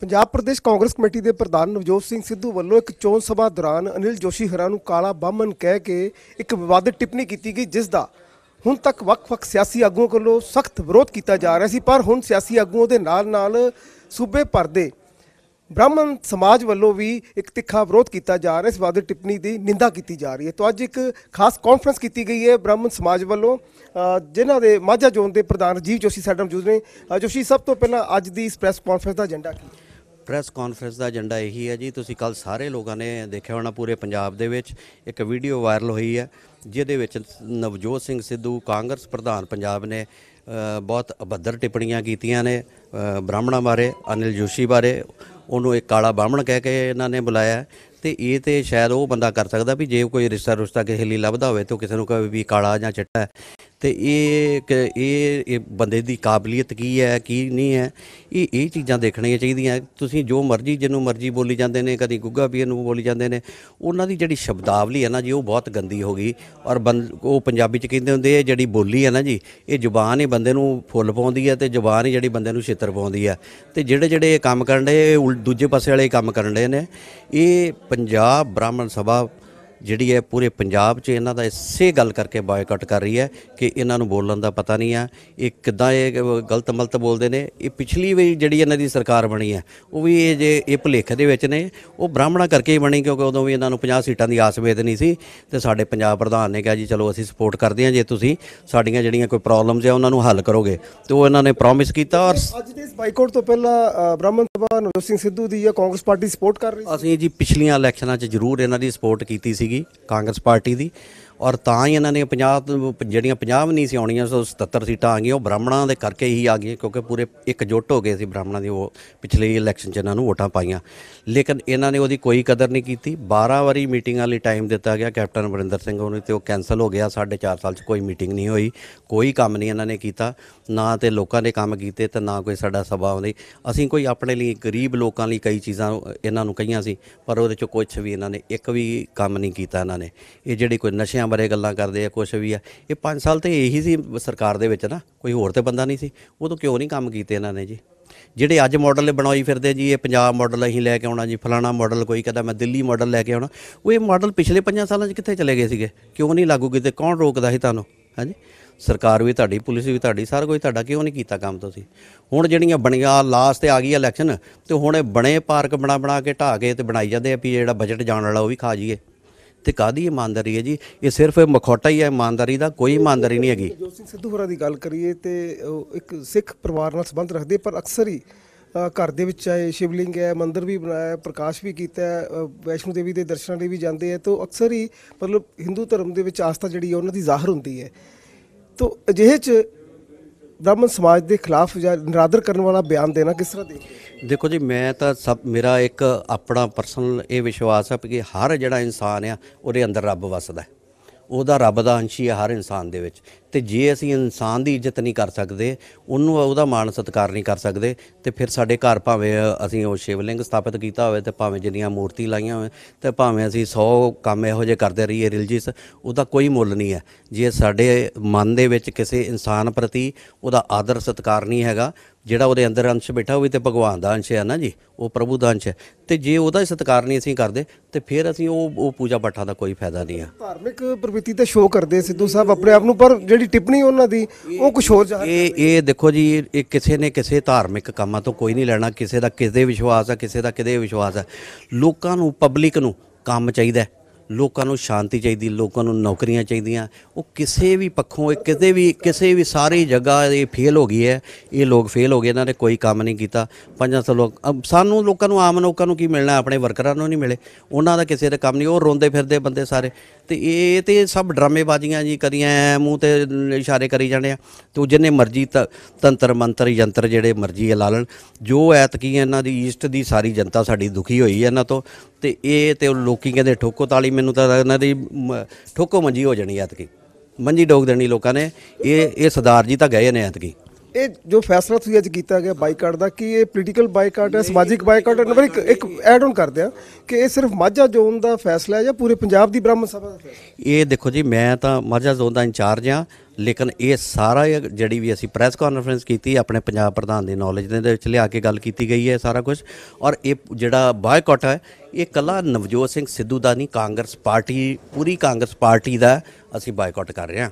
Punjab Pradesh Congress committee ਦੇ ਪ੍ਰਧਾਨ ਨਵਜੋਤ ਸਿੰਘ ਸਿੱਧੂ ਵੱਲੋਂ ਇੱਕ ਚੋਣ ਸਭਾ ਦੌਰਾਨ ਅਨਿਲ ਜੋਸ਼ੀ ਹਰਾ ਨੂੰ ਕਾਲਾ ਬਾਮਨ ਕਹਿ ਕੇ ਇੱਕ ਵਿਵਾਦਿਤ ਟਿੱਪਣੀ ਕੀਤੀ ਗਈ ਜਿਸ ਦਾ ਹੁਣ ਤੱਕ ਵੱਖ-ਵੱਖ ਸਿਆਸੀ ਆਗੂਆਂ ਕੋਲੋਂ ਸਖਤ ਵਿਰੋਧ ਕੀਤਾ ਜਾ ਰਿਹਾ ਸੀ ਪਰ ਹੁਣ ਸਿਆਸੀ ਆਗੂਆਂ ਦੇ ਨਾਲ-ਨਾਲ ਸੂਬੇ ਭਰ ਦੇ ਬ੍ਰਾਹਮਣ ਸਮਾਜ ਵੱਲੋਂ ਵੀ ਇੱਕ ਤਿੱਖਾ ਵਿਰੋਧ ਕੀਤਾ ਜਾ ਰਿਹਾ ਇਸ ਵਾਦ ਟਿੱਪਣੀ ਦੀ ਨਿੰਦਾ ਕੀਤੀ ਜਾ ਰਹੀ ਹੈ ਤਾਂ ਅੱਜ ਇੱਕ ਖਾਸ ਕਾਨਫਰੰਸ ਕੀਤੀ ਗਈ ਹੈ ਬ੍ਰਾਹਮਣ ਸਮਾਜ ਵੱਲੋਂ ਜਿਨ੍ਹਾਂ ਦੇ ਮਾਝਾ ਜ਼ੋਨ ਦੇ ਪ੍ਰਧਾਨ ਰਜੀਵ ਜੋਸ਼ੀ ਸਾਡਾ ਮੌਜੂਦ ਨੇ ਜੋਸ਼ੀ ਸਭ ਤੋਂ ਪਹਿਲਾਂ ਅੱਜ ਦੀ ਇਸ ਪ੍ਰੈਸ ਕਾਨਫਰੰਸ ਦਾ ਏਜੰਡਾ ਕੀ ਹੈ ਪ੍ਰੈਸ ਕਾਨਫਰੰਸ ਦਾ ਏਜੰਡਾ ਇਹੀ ਹੈ ਜੀ ਤੁਸੀਂ ਕੱਲ ਸਾਰੇ ਲੋਕਾਂ ਨੇ ਦੇਖਿਆ ਹੋਣਾ ਪੂਰੇ ਪੰਜਾਬ ਦੇ ਵਿੱਚ ਇੱਕ ਵੀਡੀਓ ਵਾਇਰਲ ਹੋਈ ਹੈ ਜਿਹਦੇ ਵਿੱਚ ਨਵਜੋਤ ਸਿੰਘ ਸਿੱਧੂ ਕਾਂਗਰਸ ਪ੍ਰਧਾਨ ਪੰਜਾਬ ਨੇ ਬਹੁਤ ਅਭੱਦਰ ਟਿੱਪਣੀਆਂ ਕੀਤੀਆਂ ਨੇ ਬ੍ਰਾਹਮਣਾਂ ਬਾਰੇ ਅਨਿਲ ਜੋਸ਼ੀ ਬਾਰੇ ਉਹਨੂੰ ਇੱਕ ਕਾਲਾ ਬਾਹਮਣ ਕਹਿ ਕੇ ਇਹਨਾਂ ਨੇ ਬੁਲਾਇਆ ਤੇ ਇਹ ਤੇ ਸ਼ਾਇਦ ਉਹ ਬੰਦਾ ਕਰ ਸਕਦਾ ਵੀ ਜੇ ਕੋਈ ਰਿਸ਼ਤਾ ਰੁਸ਼ਤਾ ਕਿਸੇ ਲਈ ਲੱਭਦਾ ਹੋਵੇ ਤਾਂ ਕਿਸੇ ਨੂੰ ਕਹੇ ਵੀ ਕਾਲਾ ਜਾਂ ਚਿੱਟਾ ਤੇ ਇਹ ਇਹ ਬੰਦੇ ਦੀ ਕਾਬਲੀਅਤ ਕੀ ਹੈ ਕੀ ਨਹੀਂ ਹੈ ਇਹ ਇਹ ਚੀਜ਼ਾਂ ਦੇਖਣੀਆਂ ਚਾਹੀਦੀਆਂ ਤੁਸੀਂ ਜੋ ਮਰਜ਼ੀ ਜਿਹਨੂੰ ਮਰਜ਼ੀ ਬੋਲੀ ਜਾਂਦੇ ਨੇ ਕਦੀ ਗੁੱਗਾ ਪੀਰ ਨੂੰ ਬੋਲੀ ਜਾਂਦੇ ਨੇ ਉਹਨਾਂ ਦੀ ਜਿਹੜੀ ਸ਼ਬਦਾਵਲੀ ਹੈ ਨਾ ਜੀ ਉਹ ਬਹੁਤ ਗੰਦੀ ਹੋ ਗਈ ਔਰ ਉਹ ਪੰਜਾਬੀ ਚ ਕਹਿੰਦੇ ਹੁੰਦੇ ਆ ਜਿਹੜੀ ਬੋਲੀ ਹੈ ਨਾ ਜੀ ਇਹ ਜ਼ੁਬਾਨ ਹੀ ਬੰਦੇ ਨੂੰ ਫੁੱਲ ਪਾਉਂਦੀ ਹੈ ਤੇ ਜ਼ੁਬਾਨ ਹੀ ਜਿਹੜੀ ਬੰਦੇ ਨੂੰ ਛਿੱਤਰ ਪਾਉਂਦੀ ਹੈ ਤੇ ਜਿਹੜੇ ਜਿਹੜੇ ਕੰਮ ਕਰਨ ਦੇ ਦੂਜੇ ਪਾਸੇ ਵਾਲੇ ਕੰਮ ਕਰਨ ਦੇ ਨੇ ਇਹ ਪੰਜਾਬ ਬ੍ਰਾਹਮਣ ਸਭਾ ਜਿਹੜੀ ਹੈ ਪੂਰੇ ਪੰਜਾਬ 'ਚ ਇਹਨਾਂ ਦਾ ਇਸੇ ਗੱਲ ਕਰਕੇ ਬਾਇਕਾਟ ਕਰ ਰਹੀ ਹੈ ਕਿ ਇਹਨਾਂ ਨੂੰ ਬੋਲਣ ਦਾ ਪਤਾ ਨਹੀਂ ਆ ਇਹ ਕਿਦਾਂ ਇਹ ਗਲਤ ਮਲਤ ਬੋਲਦੇ ਨੇ ਇਹ ਪਿਛਲੀ ਵੀ ਜਿਹੜੀ ਇਹਨਾਂ ਦੀ ਸਰਕਾਰ ਬਣੀ ਹੈ ਉਹ ਵੀ ਇਹ ਜੇ ਇਹ ਭਲੇਖ ਦੇ ਵਿੱਚ ਨੇ ਉਹ ਬ੍ਰਾਹਮਣਾ ਕਰਕੇ ਹੀ ਬਣੀ ਕਿਉਂਕਿ ਉਦੋਂ ਵੀ ਇਹਨਾਂ ਨੂੰ 50 ਸੀਟਾਂ ਦੀ ਆਸ ਵੇਦ ਨਹੀਂ ਸੀ ਤੇ ਸਾਡੇ ਪੰਜਾਬ ਪ੍ਰਧਾਨ ਨੇ ਕਿਹਾ ਜੀ ਚਲੋ ਅਸੀਂ ਸਪੋਰਟ ਕਰਦੇ ਹਾਂ ਜੇ ਤੁਸੀਂ ਸਾਡੀਆਂ ਜਿਹੜੀਆਂ ਕੋਈ ਪ੍ਰੋਬਲਮਸ ਆ ਉਹਨਾਂ ਨੂੰ ਹੱਲ ਕਰੋਗੇ ਤੇ ਉਹ ਇਹਨਾਂ ਨੇ ਪ੍ਰੋਮਿਸ ਕੀਤਾ ਔਰ ਅੱਜ ਦੇ ਇਸ ਬਾਈਕਾਟ ਤੋਂ ਪਹਿਲਾਂ ਬ੍ਰਾਹਮਣ ਸਭਾ ਨਵਜੋਤ ਸਿੰਘ ਸਿੱਧੂ ਦੀ ਜਾਂ ਕਾਂਗਰਸ ਪਾਰਟੀ ਸਪੋਰਟ ਕਰ ਰਹੀ ਸੀ ਅਸੀਂ ਜੀ ਪਿਛਲੀਆਂ ਇਲੈਕਸ਼ਨਾਂ 'ਚ ਜ਼ਰੂਰ ਇਹਨਾਂ ਦੀ ਸਪੋਰਟ ਕੀਤੀ ਸੀ ਸੀਗੀ ਕਾਂਗਰਸ ਪਾਰਟੀ ਦੀ ਔਰ ਤਾਂ ਹੀ ਇਹਨਾਂ ਨੇ 50 ਜਿਹੜੀਆਂ 50 ਨਹੀਂ ਸੀ ਆਉਣੀਆਂ ਸੋ 77 ਸੀਟਾਂ ਆ ਗਈਆਂ ਉਹ ਬ੍ਰਾਹਮਣਾਂ ਦੇ ਕਰਕੇ ਹੀ ਆ ਗਈਆਂ ਕਿਉਂਕਿ ਪੂਰੇ ਇਕਜੁੱਟ ਹੋ ਗਏ ਸੀ ਬ੍ਰਾਹਮਣਾਂ ਦੀ ਉਹ ਪਿਛਲੇ ਇਲੈਕਸ਼ਨ 'ਚ ਇਹਨਾਂ ਨੂੰ ਵੋਟਾਂ ਪਾਈਆਂ ਲੇਕਿਨ ਇਹਨਾਂ ਨੇ ਉਹਦੀ ਕੋਈ ਕਦਰ ਨਹੀਂ ਕੀਤੀ 12 ਵਾਰੀ ਮੀਟਿੰਗਾਂ ਲਈ ਟਾਈਮ ਦਿੱਤਾ ਗਿਆ ਕੈਪਟਨ ਬਰਿੰਦਰ ਸਿੰਘ ਉਹਨੂੰ ਤੇ ਉਹ ਕੈਨਸਲ ਹੋ ਗਿਆ 4.5 ਸਾਲ 'ਚ ਕੋਈ ਮੀਟਿੰਗ ਨਹੀਂ ਹੋਈ ਕੋਈ ਕੰਮ ਨਹੀਂ ਇਹਨਾਂ ਨੇ ਕੀਤਾ ਨਾ ਤੇ ਲੋਕਾਂ ਨੇ ਕੰਮ ਕੀਤੇ ਤੇ ਨਾ ਕੋਈ ਸਾਡਾ ਸਭਾ ਆਉਂਦੀ ਅਸੀਂ ਕੋਈ ਆਪਣੇ ਲਈ ਗਰੀਬ ਲੋਕਾਂ ਲਈ ਕਈ ਚੀਜ਼ਾਂ ਇਹਨਾਂ ਨੂੰ ਕਹੀਆਂ ਸੀ ਪਰ ਉਹਦੇ 'ਚ ਕੁਝ ਵੀ ਇਹਨਾਂ ਨੇ ਇੱਕ ਵੀ ਕੰਮ ਨਹੀਂ ਕੀਤਾ ਇਹਨਾਂ ਨੇ ਇਹ ਜਿਹੜੀ ਕੋਈ ਨਸ਼ਿਆਂ ਬੱਚਿਆਂ ਬਾਰੇ ਗੱਲਾਂ ਕਰਦੇ ਆ ਕੁਝ ਵੀ ਆ ਇਹ 5 ਸਾਲ ਤੇ ਇਹੀ ਸੀ ਸਰਕਾਰ ਦੇ ਵਿੱਚ ਨਾ ਕੋਈ ਹੋਰ ਤੇ ਬੰਦਾ ਨਹੀਂ ਸੀ ਉਦੋਂ ਕਿਉਂ ਨਹੀਂ ਕੰਮ ਕੀਤੇ ਇਹਨਾਂ ਨੇ ਜੀ ਜਿਹੜੇ ਅੱਜ ਮਾਡਲ ਬਣਾਈ ਫਿਰਦੇ ਜੀ ਇਹ ਪੰਜਾਬ ਮਾਡਲ ਅਸੀਂ ਲੈ ਕੇ ਆਉਣਾ ਜੀ ਫਲਾਣਾ ਮਾਡਲ ਕੋਈ ਕਹਦਾ ਮੈਂ ਦਿੱਲੀ ਮਾਡਲ ਲੈ ਕੇ ਆਉਣਾ ਉਹ ਇਹ ਮਾਡਲ ਪਿਛਲੇ 5 ਸਾਲਾਂ 'ਚ ਕਿੱਥੇ ਚਲੇ ਗਏ ਸੀਗੇ ਕਿਉਂ ਨਹੀਂ ਲਾਗੂ ਕੀਤੇ ਕੌਣ ਰੋਕਦਾ ਸੀ ਤੁਹਾਨੂੰ ਹਾਂਜੀ ਸਰਕਾਰ ਵੀ ਤੁਹਾਡੀ ਪੁਲਿਸ ਵੀ ਤੁਹਾਡੀ ਸਾਰਾ ਕੋਈ ਤੁਹਾਡਾ ਕਿਉਂ ਨਹੀਂ ਕੀਤਾ ਕੰਮ ਤੁਸੀਂ ਹੁਣ ਜਿਹੜੀਆਂ ਬਣੀਆਂ ਲਾਸਟ ਤੇ ਆ ਗਈ ਇਲੈਕਸ਼ਨ ਤੇ ਹੁਣ ਇਹ ਬਣੇ ਪਾਰਕ ਬਣਾ ਬਣਾ ਕੇ ਢਾ ਕੇ ਤੇ ਬਣਾਈ ਜਾਂਦੇ ਆ ਵੀ ਜਿਹੜਾ ਬਜਟ ਜਾਣ ਵਾਲਾ ਉਹ ਵੀ ਖਾ ਜੀਏ ਤੇ ਕਾਦੀ ਇਮਾਨਦਾਰੀ ਹੈ ਜੀ ਇਹ ਸਿਰਫ ਮਖੌਟਾ ਹੀ ਹੈ ਇਮਾਨਦਾਰੀ ਦਾ ਕੋਈ ਇਮਾਨਦਾਰੀ ਨਹੀਂ ਹੈਗੀ ਜੋ ਸਿੰਘ ਸਿੱਧੂ ਹੋਰਾਂ ਦੀ ਗੱਲ ਕਰੀਏ ਤੇ ਇੱਕ ਸਿੱਖ ਪਰਿਵਾਰ ਨਾਲ ਸੰਬੰਧ ਰੱਖਦੇ ਪਰ ਅਕਸਰ ਹੀ ਘਰ ਦੇ ਵਿੱਚ ਆਏ ਸ਼ਿਵਲਿੰਗ ਹੈ ਮੰਦਿਰ ਵੀ ਬਣਾਇਆ ਪ੍ਰਕਾਸ਼ ਵੀ ਕੀਤਾ ਵੈਸ਼ਨੂ ਦੇਵੀ ਦੇ ਦਰਸ਼ਨਾਂ ਲਈ ਵੀ ਜਾਂਦੇ ਆ ਤੋਂ ਅਕਸਰ ਹੀ ਮਤਲਬ ਹਿੰਦੂ ਧਰਮ ਦੇ ਵਿੱਚ ਆਸਥਾ ਜਿਹੜੀ ਹੈ ਉਹਨਾਂ ਦੀ ਜ਼ਾਹਰ ਹੁੰਦੀ ਹੈ ਤਾਂ ਅਜਿਹੇ ਚ ਬ੍ਰਾਹਮਣ ਸਮਾਜ ਦੇ ਖਿਲਾਫ ਜਾਂ ਨਿਰਾਦਰ ਕਰਨ ਵਾਲਾ ਬਿਆਨ ਦੇਣਾ ਕਿਸ ਤਰ੍ਹਾਂ ਦੇਖਦੇ ਦੇਖੋ ਜੀ ਮੈਂ ਤਾਂ ਸਭ ਮੇਰਾ ਇੱਕ ਆਪਣਾ ਪਰਸਨਲ ਇਹ ਵਿਸ਼ਵਾਸ ਹੈ ਕਿ ਹਰ ਜਿਹੜਾ ਇਨਸਾਨ ਆ ਉਹਦੇ ਅੰਦਰ ਰੱਬ ਵਸਦਾ ਉਹਦਾ ਰੱਬ ਦਾ ਅੰਸ਼ ਹੀ ਹੈ ਹਰ ਇਨਸਾਨ ਦੇ ਵਿੱਚ ਤੇ ਜੇ ਅਸੀਂ ਇਨਸਾਨ ਦੀ ਇੱਜ਼ਤ ਨਹੀਂ ਕਰ ਸਕਦੇ ਉਹਨੂੰ ਉਹਦਾ ਮਾਣ ਸਤਕਾਰ ਨਹੀਂ ਕਰ ਸਕਦੇ ਤੇ ਫਿਰ ਸਾਡੇ ਘਰ ਭਾਵੇਂ ਅਸੀਂ ਉਹ ਸ਼ਿਵਲਿੰਗ ਸਥਾਪਿਤ ਕੀਤਾ ਹੋਵੇ ਤੇ ਭਾਵੇਂ ਜਿੰਨੀਆਂ ਮੂਰਤੀ ਲਾਈਆਂ ਹੋਵੇ ਤੇ ਭਾਵੇਂ ਅਸੀਂ 100 ਕੰਮ ਇਹੋ ਜੇ ਕਰਦੇ ਰਹੀਏ ਰਿਲੀਜੀਅਸ ਉਹਦਾ ਕੋਈ ਮੁੱਲ ਨਹੀਂ ਹੈ ਜੇ ਸਾਡੇ ਮਨ ਦੇ ਵਿੱਚ ਕਿਸੇ ਇਨਸਾਨ ਪ੍ਰਤੀ ਉਹਦਾ ਆਦਰ ਸਤਕਾਰ ਨਹੀਂ ਹੈਗਾ ਜਿਹੜਾ ਉਹਦੇ ਅੰਦਰ ਅੰਸ਼ ਬੈਠਾ ਹੋਵੇ ਤੇ ਭਗਵਾਨ ਦਾ ਅੰਸ਼ ਹੈ ਨਾ ਜੀ ਉਹ ਪ੍ਰਭੂ ਦਾ ਅੰਸ਼ ਹੈ ਤੇ ਜੇ ਉਹਦਾ ਸਤਕਾਰ ਨਹੀਂ ਅਸੀਂ ਕਰਦੇ ਤੇ ਫਿਰ ਅਸੀਂ ਉਹ ਉਹ ਪੂਜਾ ਪਾਠਾਂ ਦਾ ਕੋਈ ਫਾਇਦਾ ਨਹੀਂ ਆ ਧਾਰਮਿਕ ਪ੍ਰਵਿੱਤੀ ਤੇ ਸ਼ੋਅ ਕਰਦੇ ਸਿੱਧੂ ਸਾਹਿਬ ਆਪਣੇ ਆਪ ਨੂੰ ਪਰ ਜਿਹੜੀ ਜਿਹੜੀ ਟਿੱਪਣੀ ਉਹਨਾਂ ਦੀ ਉਹ ਕੁਝ ਹੋਰ ਜਾ ਇਹ ਇਹ ਦੇਖੋ ਜੀ ਇਹ ਕਿਸੇ ਨੇ ਕਿਸੇ ਧਾਰਮਿਕ ਕੰਮਾਂ ਤੋਂ ਕੋਈ ਨਹੀਂ ਲੈਣਾ ਕਿਸੇ ਦਾ ਕਿਸ ਦੇ ਵਿਸ਼ਵਾਸ ਆ ਕਿਸੇ ਦਾ ਕਿਦੇ ਵਿਸ਼ਵਾਸ ਆ ਲੋਕਾਂ ਨੂੰ ਪਬਲਿਕ ਨੂੰ ਕੰਮ ਚਾਹੀਦਾ ਲੋਕਾਂ ਨੂੰ ਸ਼ਾਂਤੀ ਚਾਹੀਦੀ ਲੋਕਾਂ ਨੂੰ ਨੌਕਰੀਆਂ ਚਾਹੀਦੀਆਂ ਉਹ ਕਿਸੇ ਵੀ ਪੱਖੋਂ ਇਹ ਕਿਤੇ ਵੀ ਕਿਸੇ ਵੀ ਸਾਰੀ ਜਗ੍ਹਾ ਇਹ ਫੇਲ ਹੋ ਗਈ ਹੈ ਇਹ ਲੋਕ ਫੇਲ ਹੋ ਗਏ ਇਹਨਾਂ ਨੇ ਕੋਈ ਕੰਮ ਨਹੀਂ ਕੀਤਾ 500 ਲੋਕ ਸਾਨੂੰ ਲੋਕਾਂ ਨੂੰ ਆਮ ਲੋਕਾਂ ਨੂੰ ਕੀ ਮਿਲਣਾ ਆਪਣੇ ਵਰਕਰਾਂ ਨੂੰ ਨਹੀਂ ਮਿਲੇ ਉਹਨਾਂ ਦਾ ਕਿਸੇ ਦਾ ਕੰਮ ਨਹੀਂ ਉਹ ਰੋਂਦੇ ਫਿਰਦੇ ਬੰਦੇ ਸਾਰੇ ਤੇ ਇਹ ਤੇ ਸਭ ਡਰਾਮੇਬਾਜ਼ੀਆਂ ਜੀ ਕਰੀਆਂ ਮੂੰਹ ਤੇ ਇਸ਼ਾਰੇ ਕਰੀ ਜਾਂਦੇ ਆ ਤੇ ਜਿੰਨੇ ਮਰਜ਼ੀ ਤੰਤਰ ਮੰਤਰ ਯੰਤਰ ਜਿਹੜੇ ਮਰਜ਼ੀ ਲਾ ਲਾਲਣ ਜੋ ਐਤਕੀ ਇਹਨਾਂ ਦੀ ਈਸਟ ਦੀ ਸਾਰੀ ਜਨਤਾ ਸਾਡੀ ਦੁਖੀ ਹੋਈ ਹੈ ਇਹਨਾਂ ਤੋਂ ਤੇ ਇਹ ਤੇ ਲੋਕੀ ਕਹਿੰਦੇ ਠੋਕੋ ਤਾਲੀ ਮੈਨੂੰ ਤਾਂ ਇਹਨਾਂ ਦੀ ਠੋਕੋ ਮੰਜੀ ਹੋ ਜਾਣੀ ਐਤਕੀ ਮੰਜੀ ਡੋਗ ਦੇਣੀ ਲੋਕਾਂ ਨੇ ਇਹ ਇਹ ਸਰਦਾਰ ਜੀ ਤਾਂ ਗਏ ਨੇ ਐਤਕੀ ਇਹ ਜੋ ਫੈਸਲਾ ਤੁਸੀਂ ਅੱਜ ਕੀਤਾ ਗਿਆ ਬਾਈਕਾਟ ਦਾ ਕਿ ਇਹ ਪੋਲੀਟੀਕਲ ਬਾਈਕਾਟ ਹੈ ਸਮਾਜਿਕ ਬਾਈਕਾਟ ਹੈ ਨੰਬਰ ਇੱਕ ਇੱਕ ਐਡ ਆਨ ਕਰਦੇ ਆ ਕਿ ਇਹ ਸਿਰਫ ਮਾਝਾ ਜ਼ੋਨ ਦਾ ਫੈਸਲਾ ਹੈ ਜਾਂ ਪੂਰੇ ਪੰਜਾਬ ਦੀ ਬ੍ਰਾਹਮਣ ਸਭਾ ਦਾ ਫੈਸਲਾ ਇਹ ਦੇਖੋ ਜੀ ਮੈਂ ਤਾਂ ਮਾਝਾ ਜ਼ੋਨ ਦਾ ਇੰਚਾਰਜ ਆ ਲੇਕਿਨ ਇਹ ਸਾਰਾ ਜਿਹੜੀ ਵੀ ਅਸੀਂ ਪ੍ਰੈਸ ਕਾਨਫਰੰਸ ਕੀਤੀ ਆਪਣੇ ਪੰਜਾਬ ਪ੍ਰਧਾਨ ਦੇ ਨੌਲੇਜ ਦੇ ਵਿੱਚ ਲਿਆ ਕੇ ਗੱਲ ਕੀਤੀ ਗਈ ਹੈ ਸਾਰਾ ਕੁਝ ਔਰ ਇਹ ਜਿਹੜਾ ਬਾਈਕਾਟ ਹੈ ਇਹ ਕੱਲਾ ਨਵਜੋਤ ਸਿੰਘ ਸਿੱਧੂ ਦਾ ਨਹੀਂ ਕਾਂਗਰਸ ਪਾਰਟੀ ਪੂਰੀ ਕਾਂਗਰਸ ਪਾਰਟੀ ਦਾ ਅਸੀਂ ਬਾਈਕਾਟ ਕਰ ਰਹੇ ਹਾਂ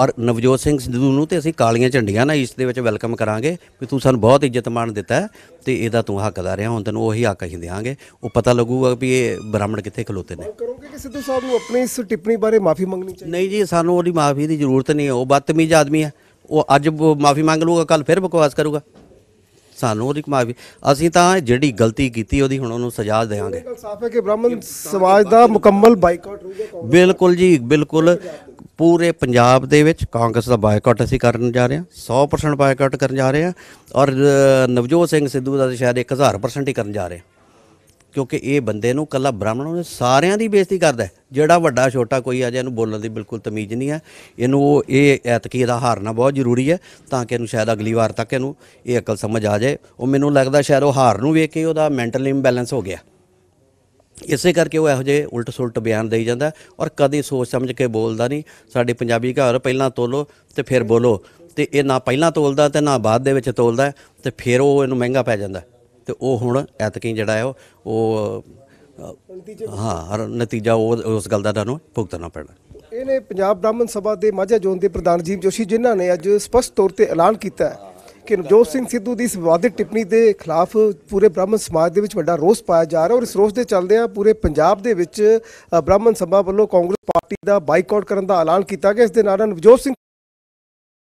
ਔਰ ਨਵਜੋਤ ਸਿੰਘ ਸਿੱਧੂ ਨੂੰ ਤੇ ਅਸੀਂ ਕਾਲੀਆਂ ਝੰਡੀਆਂ ਨਾਲ ਇਸ ਦੇ ਵਿੱਚ ਵੈਲਕਮ ਕਰਾਂਗੇ ਕਿ ਤੂੰ ਸਾਨੂੰ ਬਹੁਤ ਇੱਜ਼ਤ ਮਾਣ ਦਿੱਤਾ ਤੇ ਇਹਦਾ ਤੂੰ ਹੱਕਦਾਰ ਹੈ ਹੁਣ ਤੈਨੂੰ ਉਹੀ ਹੱਕ ਅਸੀਂ ਦੇਵਾਂਗੇ ਉਹ ਪਤਾ ਲੱਗੂਗਾ ਵੀ ਇਹ ਬ੍ਰਾਹਮਣ ਕਿੱਥੇ ਖਲੋਤੇ ਨੇ ਕਰੋਗੇ ਕਿ ਸਿੱਧੂ ਸਾਹਿਬ ਨੂੰ ਆਪਣੀ ਇਸ ਟਿੱਪਣੀ ਬਾਰੇ ਮਾਫੀ ਮੰਗਣੀ ਚਾਹੀਦੀ ਨਹੀਂ ਜੀ ਸਾਨੂੰ ਉਹਦੀ ਮਾਫੀ ਦੀ ਜ਼ਰੂਰਤ ਨਹੀਂ ਹੈ ਉਹ ਬਦਤਮੀਜ਼ ਆਦਮੀ ਹੈ ਉਹ ਅੱਜ ਮਾਫੀ ਮੰਗ ਲੂਗਾ ਕੱਲ ਫਿਰ ਬਕਵਾਸ ਕਰੂਗਾ ਸਾਨੂੰ ਉਹਦੀ ਮਾਫੀ ਅਸੀਂ ਤਾਂ ਜਿਹੜੀ ਗਲਤੀ ਕੀਤੀ ਉਹਦੀ ਹੁਣ ਉਹਨੂੰ ਸਜ਼ਾ ਦੇਵਾਂਗੇ ਸਾਫ਼ ਹੈ ਕਿ ਬ੍ਰਾਹਮਣ ਸਮਾਜ ਦਾ ਮੁਕੰਮਲ ਬਾਈਕਾਟ ਹੋਊਗਾ ਬਿਲਕੁਲ ਜੀ ਬਿਲਕੁਲ ਪੂਰੇ ਪੰਜਾਬ ਦੇ ਵਿੱਚ ਕਾਂਗਰਸ ਦਾ ਬਾਈਕਾਟ ਅਸੀਂ ਕਰਨ ਜਾ ਰਹੇ ਹਾਂ 100% ਬਾਈਕਾਟ ਕਰਨ ਜਾ ਰਹੇ ਹਾਂ ਔਰ ਨਵਜੋਤ ਸਿੰਘ ਸਿੱਧੂ ਦਾ ਸ਼ਾਇਦ 1000% ਹੀ ਕਰਨ ਜਾ ਰਹੇ ਹਾਂ ਕਿਉਂਕਿ ਇਹ ਬੰਦੇ ਨੂੰ ਕੱਲਾ ਬ੍ਰਾਹਮਣਾਂ ਨੇ ਸਾਰਿਆਂ ਦੀ ਬੇਇੱਜ਼ਤੀ ਕਰਦਾ ਜਿਹੜਾ ਵੱਡਾ ਛੋਟਾ ਕੋਈ ਆ ਜਾ ਇਹਨੂੰ ਬੋਲਣ ਦੀ ਬਿਲਕੁਲ ਤਮੀਜ਼ ਨਹੀਂ ਹੈ ਇਹਨੂੰ ਇਹ ਐਤਕੀ ਦਾ ਹਾਰਨਾ ਬਹੁਤ ਜ਼ਰੂਰੀ ਹੈ ਤਾਂ ਕਿ ਇਹਨੂੰ ਸ਼ਾਇਦ ਅਗਲੀ ਵਾਰ ਤੱਕ ਇਹਨੂੰ ਇਹ ਅਕਲ ਸਮਝ ਆ ਜਾਏ ਉਹ ਮੈਨੂੰ ਲੱਗਦਾ ਸ਼ਾਇਦ ਉਹ ਹਾਰ ਨੂੰ ਵੇਖ ਕੇ ਉਹਦਾ ਮੈਂਟਲ ਇੰਬੈਲੈਂਸ ਹੋ ਗਿਆ ਇਸੇ ਕਰਕੇ ਉਹ ਇਹੋ ਜਿਹੇ ਉਲਟ ਸੁਲਟ ਬਿਆਨ ਦੇਈ ਜਾਂਦਾ ਔਰ ਕਦੇ ਸੋਚ ਸਮਝ ਕੇ ਬੋਲਦਾ ਨਹੀਂ ਸਾਡੇ ਪੰਜਾਬੀ ਘਰ ਪਹਿਲਾਂ ਤੋਲੋ ਤੇ ਫਿਰ ਬੋਲੋ ਤੇ ਇਹ ਨਾ ਪਹਿਲਾਂ ਤੋਲਦਾ ਤੇ ਨਾ ਬਾਅਦ ਦੇ ਵਿੱਚ ਤੋਲਦਾ ਤੇ ਫਿਰ ਉਹ ਇਹਨੂੰ ਮਹਿੰਗਾ ਪੈ ਜਾਂਦਾ ਤੇ ਉਹ ਹੁਣ ਐਤਕੀ ਜਿਹੜਾ ਹੈ ਉਹ ਹਾਂ ਨਤੀਜਾ ਉਹ ਉਸ ਗੱਲ ਦਾ ਤੁਹਾਨੂੰ ਭੁਗਤਣਾ ਪੈਣਾ ਇਹਨੇ ਪੰਜਾਬ ਬ੍ਰਾਹਮਣ ਸਭਾ ਦੇ ਮਾਝਾ ਜ਼ੋਨ ਦੇ ਪ੍ਰਧਾਨ ਜੀਵ ਜੋਸ਼ੀ ਜਿਨ੍ਹਾਂ ਨੇ ਅੱਜ ਸਪਸ਼ਟ ਤੌਰ ਤੇ ਐਲਾਨ ਕੀਤਾ ਹੈ ਕਿ ਨਵਜੋਤ ਸਿੰਘ ਸਿੱਧੂ ਦੀ ਇਸ ਵਿਵਾਦਿਤ ਟਿੱਪਣੀ ਦੇ ਖਿਲਾਫ ਪੂਰੇ ਬ੍ਰਾਹਮਣ ਸਮਾਜ ਦੇ ਵਿੱਚ ਵੱਡਾ ਰੋਸ ਪਾਇਆ ਜਾ ਰਿਹਾ ਔਰ ਇਸ ਰੋਸ ਦੇ ਆ ਪੂਰੇ ਪੰਜਾਬ ਦੇ ਵਿੱਚ ਬ੍ਰਾਹਮਣ ਸਭਾ ਵੱਲੋਂ ਕਾਂਗਰਸ ਪਾਰਟੀ ਦਾ ਬਾਈਕਾਟ ਕਰਨ ਦਾ ਐਲਾਨ ਕੀਤਾ ਗਿਆ ਇਸ ਦੇ ਨਾਲ ਨਵਜੋਤ ਸਿੰਘ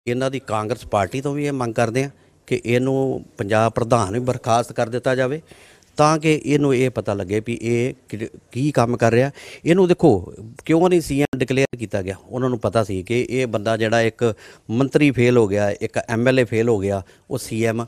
ਇਹਨਾਂ ਦੀ ਕਾਂਗਰਸ ਪਾਰਟੀ ਤੋਂ ਵੀ ਇਹ ਮੰਗ ਕਰਦੇ ਆ ਕਿ ਇਹਨੂੰ ਪੰਜਾਬ ਪ੍ਰਧਾਨ ਵੀ ਬਰਖਾਸਤ ਕਰ ਦਿੱਤਾ ਜਾਵੇ ਤਾਂ ਕਿ ਇਹਨੂੰ ਇਹ ਪਤਾ ਲੱਗੇ ਵੀ ਇਹ ਕੀ ਕੰਮ ਕਰ ਰਿਹਾ ਇਹਨੂੰ ਦੇਖੋ ਕਿਉਂ ਨਹੀਂ ਸੀ ਡਿਕਲੇਅਰ ਕੀਤਾ ਗਿਆ ਉਹਨਾਂ ਨੂੰ ਪਤਾ ਸੀ ਕਿ ਇਹ ਬੰਦਾ ਜਿਹੜਾ ਇੱਕ ਮੰਤਰੀ ਫੇਲ ਹੋ ਗਿਆ ਇੱਕ ਐਮਐਲਏ ਫੇਲ ਹੋ ਗਿਆ ਉਹ ਸੀਐਮ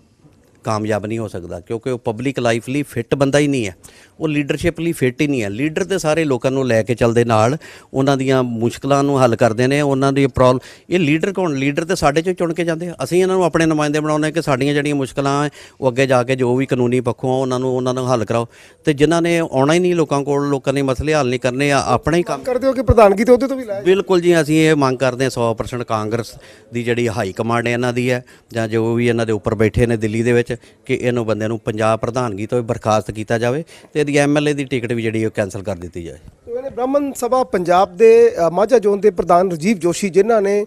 ਕਾਮਯਾਬ ਨਹੀਂ ਹੋ ਸਕਦਾ ਕਿਉਂਕਿ ਉਹ ਪਬਲਿਕ ਲਾਈਫ ਲਈ ਫਿੱਟ ਬੰਦਾ ਹੀ ਨਹੀਂ ਹੈ ਉਹ ਲੀਡਰਸ਼ਿਪ ਲਈ ਫਿੱਟ ਹੀ ਨਹੀਂ ਹੈ ਲੀਡਰ ਤੇ ਸਾਰੇ ਲੋਕਾਂ ਨੂੰ ਲੈ ਕੇ ਚੱਲਦੇ ਨਾਲ ਉਹਨਾਂ ਦੀਆਂ ਮੁਸ਼ਕਲਾਂ ਨੂੰ ਹੱਲ ਕਰਦੇ ਨੇ ਉਹਨਾਂ ਦੀ ਪ੍ਰੋਬਲਮ ਇਹ ਲੀਡਰ ਕੌਣ ਲੀਡਰ ਤੇ ਸਾਡੇ ਚੋਂ ਚੁਣ ਕੇ ਜਾਂਦੇ ਆ ਅਸੀਂ ਇਹਨਾਂ ਨੂੰ ਆਪਣੇ ਨੁਮਾਇੰਦੇ ਹੈ ਕਿ ਸਾਡੀਆਂ ਜਿਹੜੀਆਂ ਮੁਸ਼ਕਲਾਂ ਆ ਉਹ ਅੱਗੇ ਜਾ ਕੇ ਜੋ ਵੀ ਕਾਨੂੰਨੀ ਪੱਖੋਂ ਉਹਨਾਂ ਨੂੰ ਉਹਨਾਂ ਨੂੰ ਹੱਲ ਕਰਾਓ ਤੇ ਜਿਨ੍ਹਾਂ ਨੇ ਆਉਣਾ ਹੀ ਨਹੀਂ ਲੋਕਾਂ ਕੋਲ ਲੋਕਾਂ ਨੇ ਮਸਲੇ ਹੱਲ ਨਹੀਂ ਕਰਨੇ ਆ ਆਪਣਾ ਹੀ ਕੰਮ ਕਰਦੇ ਹੋ ਕਿ ਪ੍ਰਧਾਨਗੀ ਤੇ ਉਹਦੇ ਤੋਂ ਵੀ ਲਾਇਆ ਬਿਲਕੁਲ ਜੀ ਅਸੀਂ ਇਹ ਮੰਗ ਕਰਦੇ ਹਾਂ 100% ਕਾਂਗਰਸ ਦੀ ਜਿਹੜੀ ਹਾਈ ਕਮਾਂਡ ਹੈ ਇਹਨਾਂ ਦੀ ਹੈ ਜਾਂ ਜੋ ਵੀ ਇਹਨਾਂ ਦੇ ਉੱਪਰ ਬੈਠੇ ਨੇ ਦਿੱਲੀ ਦੇ ਵਿੱਚ ਕਿ ਇਹਨੂੰ ਬੰਦੇ ਨੂੰ ਪੰਜਾਬ ਪ੍ਰਧਾਨਗੀ ਤੋਂ ਬਰਖਾਸਤ ਕੀਤਾ ਜਾਵੇ ਤੇ ਇਹਦੀ ਐਮਐਲਏ ਦੀ ਟਿਕਟ ਵੀ ਜਿਹੜੀ ਉਹ ਕੈਨਸਲ ਕਰ ਦਿੱਤੀ ਜਾਵੇ ਇਹਨੇ ਬ੍ਰਾਹਮਣ ਸਭਾ ਪੰਜਾਬ ਦੇ ਮਾਝਾ ਜ਼ੋਨ ਦੇ ਪ੍ਰਧਾਨ ਰਜੀਵ ਜੋਸ਼ੀ ਜਿਨ੍ਹਾਂ ਨੇ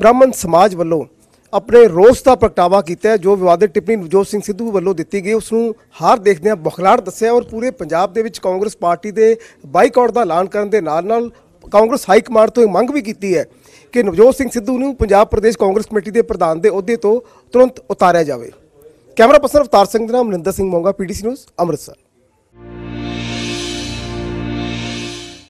ਬ੍ਰਾਹਮਣ ਸਮਾਜ ਵੱਲੋਂ ਆਪਣੇ ਰੋਸ ਦਾ ਪ੍ਰਗਟਾਵਾ ਕੀਤਾ ਜੋ ਵਿਵਾਦਿਤ ਟਿੱਪਣੀ ਨਵਜੋਤ ਸਿੰਘ ਸਿੱਧੂ ਵੱਲੋਂ ਦਿੱਤੀ ਗਈ ਉਸ ਨੂੰ ਹਾਰ ਦੇਖਦਿਆਂ ਬਖਲਾੜ ਦੱਸਿਆ ਔਰ ਪੂਰੇ ਪੰਜਾਬ ਦੇ ਵਿੱਚ ਕਾਂਗਰਸ ਪਾਰਟੀ ਦੇ ਬਾਈਕਾਟ ਦਾ ਐਲਾਨ ਕਰਨ ਦੇ ਨਾਲ ਨਾਲ ਕਾਂਗਰਸ ਹਾਈ ਕਮਾਂਡ ਤੋਂ ਇਹ ਮੰਗ ਵੀ ਕੀਤੀ ਹੈ ਕਿ ਨਵਜੋਤ ਸਿੰਘ ਸਿੱਧੂ ਨੂੰ ਪੰਜਾਬ ਪ੍ਰਦੇਸ਼ ਕਾਂਗਰਸ ਕਮੇਟੀ ਦੇ ਪ੍ਰਧਾਨ ਦੇ ਅਹੁਦੇ ਤੋਂ ਤੁਰੰਤ ਉਤਾਰਿਆ ਜਾਵੇ ਕੈਮਰਾ ਪਰਸਨ ਅਵਤਾਰ ਸਿੰਘ ਦੇ ਨਾਲ ਮਨਿੰਦਰ ਸਿੰਘ ਮੋਂਗਾ ਪੀਟੀਸੀ ਨਿਊਜ਼ ਅੰਮ੍ਰਿਤਸਰ